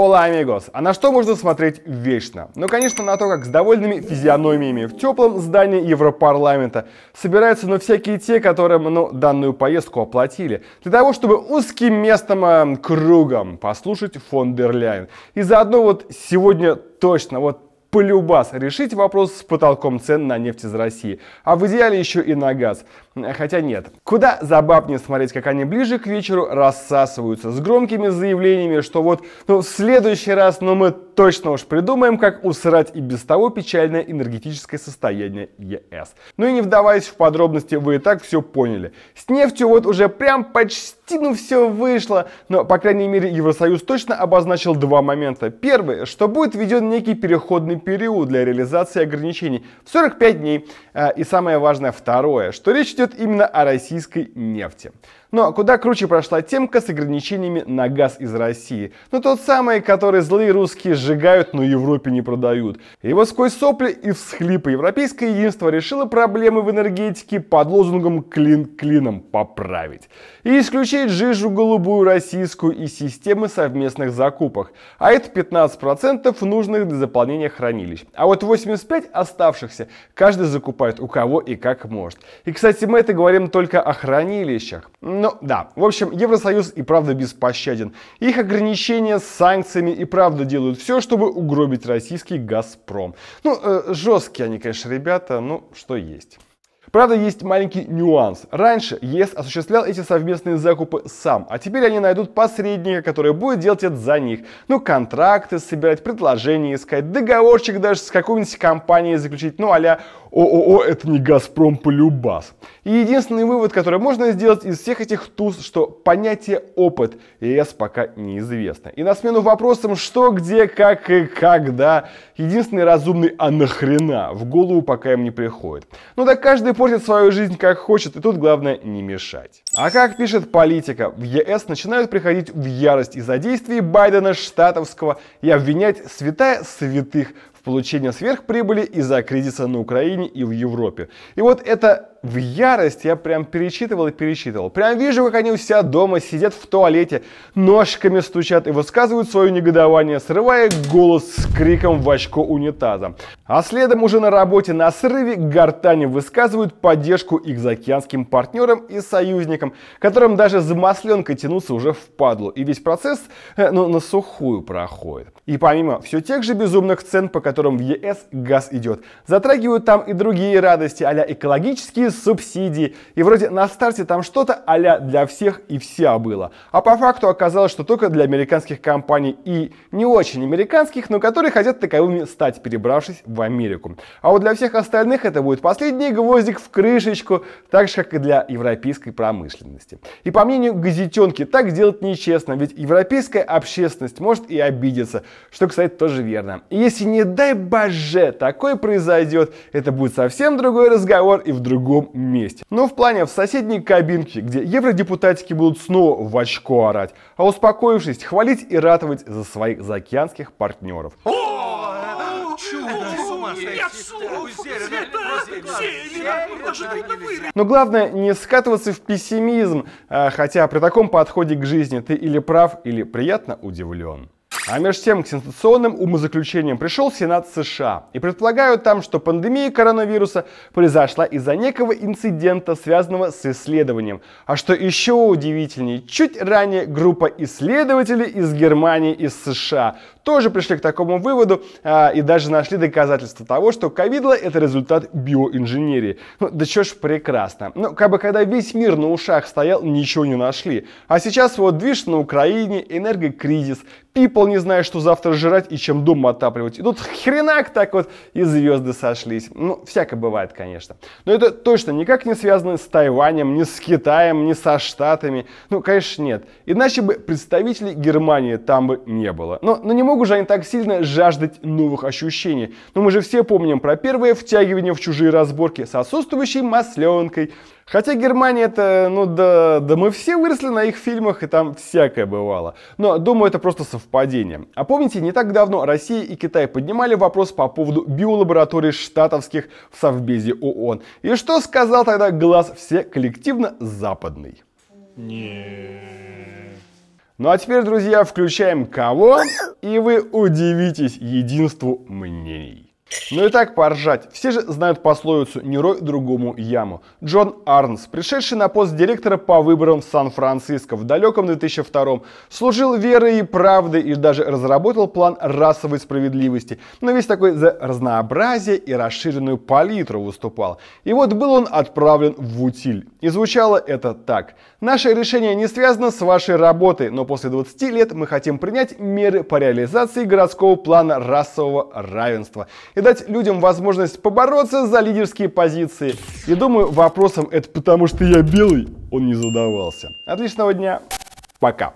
Ола, амигос! А на что можно смотреть вечно? Ну, конечно, на то, как с довольными физиономиями в теплом здании Европарламента собираются, ну, всякие те, которым, ну, данную поездку оплатили, для того, чтобы узким местом, эм, кругом послушать фон дер Берляйн. И заодно вот сегодня точно, вот полюбас решить вопрос с потолком цен на нефть из России, а в идеале еще и на газ. Хотя нет. Куда забавнее смотреть, как они ближе к вечеру рассасываются с громкими заявлениями, что вот ну, в следующий раз, но ну, мы Точно уж придумаем, как усрать и без того печальное энергетическое состояние ЕС. Ну и не вдаваясь в подробности, вы и так все поняли. С нефтью вот уже прям почти ну все вышло, но по крайней мере Евросоюз точно обозначил два момента. Первый, что будет введен некий переходный период для реализации ограничений в 45 дней. А, и самое важное второе, что речь идет именно о российской нефти. Но куда круче прошла темка с ограничениями на газ из России. Ну тот самый, который злые русские же сжигают, но Европе не продают. И вот сквозь сопли и всхлипы Европейское единство решило проблемы в энергетике под лозунгом «клин клином поправить» и исключить жижу голубую российскую из системы совместных закупок, а это 15% нужных для заполнения хранилищ. А вот 85 оставшихся каждый закупает у кого и как может. И, кстати, мы это говорим только о хранилищах. Ну да, в общем, Евросоюз и правда беспощаден. Их ограничения с санкциями и правда делают все, все, чтобы угробить российский «Газпром». Ну, э, жесткие они, конечно, ребята, ну, что есть. Правда, есть маленький нюанс. Раньше ЕС осуществлял эти совместные закупы сам, а теперь они найдут посредника, который будет делать это за них. Ну, контракты собирать, предложения искать, договорчик даже с какой-нибудь компанией заключить, ну, а-ля ООО это не Газпром Полюбас. И единственный вывод, который можно сделать из всех этих туз, что понятие опыт ЕС пока неизвестно. И на смену вопросам что, где, как и когда, единственный разумный а нахрена в голову пока им не приходит. Ну да каждый портит свою жизнь как хочет, и тут главное не мешать. А как пишет политика, в ЕС начинают приходить в ярость из-за действий Байдена штатовского и обвинять святая святых в получение сверхприбыли из-за кризиса на Украине и в Европе. И вот это в ярость я прям перечитывал и перечитывал. Прям вижу, как они у себя дома сидят в туалете, ножками стучат и высказывают свое негодование, срывая голос с криком в очко унитаза. А следом уже на работе на срыве гортани высказывают поддержку их заокеанским партнерам и союзникам, которым даже за тянутся уже в падлу. И весь процесс э, ну, на сухую проходит. И помимо все тех же безумных цен, по которым в ЕС газ идет. Затрагивают там и другие радости, а экологические субсидии. И вроде на старте там что-то а для всех и вся было. А по факту оказалось, что только для американских компаний и не очень американских, но которые хотят таковыми стать, перебравшись в Америку. А вот для всех остальных это будет последний гвоздик в крышечку, так же, как и для европейской промышленности. И по мнению газетенки, так делать нечестно, ведь европейская общественность может и обидеться, что, кстати, тоже верно. И если не дай боже, такое произойдет, это будет совсем другой разговор и в другом месте. Но в плане в соседней кабинке, где евродепутатики будут снова в очко орать, а успокоившись, хвалить и ратовать за своих заокеанских партнеров. Но главное не скатываться в пессимизм, а, хотя при таком подходе к жизни ты или прав, или приятно удивлен. А между тем к сенсационным умозаключениям пришел Сенат США. И предполагают там, что пандемия коронавируса произошла из-за некого инцидента, связанного с исследованием. А что еще удивительнее, чуть ранее группа исследователей из Германии и США тоже пришли к такому выводу а, и даже нашли доказательства того, что ковидло это результат биоинженерии. Ну, да чё ж прекрасно. Ну, как бы когда весь мир на ушах стоял, ничего не нашли. А сейчас вот движ на Украине, энергокризис, people не знают, что завтра жрать и чем дома отапливать. И тут хренак так вот и звезды сошлись. Ну, всякое бывает, конечно. Но это точно никак не связано с Тайванем, ни с Китаем, ни со Штатами. Ну, конечно, нет. Иначе бы представителей Германии там бы не было. Но, но не могу могут же они так сильно жаждать новых ощущений? Но мы же все помним про первое втягивание в чужие разборки с отсутствующей масленкой. Хотя Германия это, ну да, да мы все выросли на их фильмах и там всякое бывало. Но думаю, это просто совпадение. А помните, не так давно Россия и Китай поднимали вопрос по поводу биолабораторий штатовских в Совбезе ООН. И что сказал тогда глаз все коллективно западный? Нет. Ну а теперь, друзья, включаем кого, и вы удивитесь единству мнений. Ну и так поржать. Все же знают пословицу «Не рой другому яму». Джон Арнс, пришедший на пост директора по выборам в Сан-Франциско в далеком 2002 служил верой и правдой и даже разработал план расовой справедливости. Но весь такой за разнообразие и расширенную палитру выступал. И вот был он отправлен в утиль. И звучало это так. «Наше решение не связано с вашей работой, но после 20 лет мы хотим принять меры по реализации городского плана расового равенства». И и дать людям возможность побороться за лидерские позиции. И думаю, вопросом «это потому что я белый» он не задавался. Отличного дня, пока!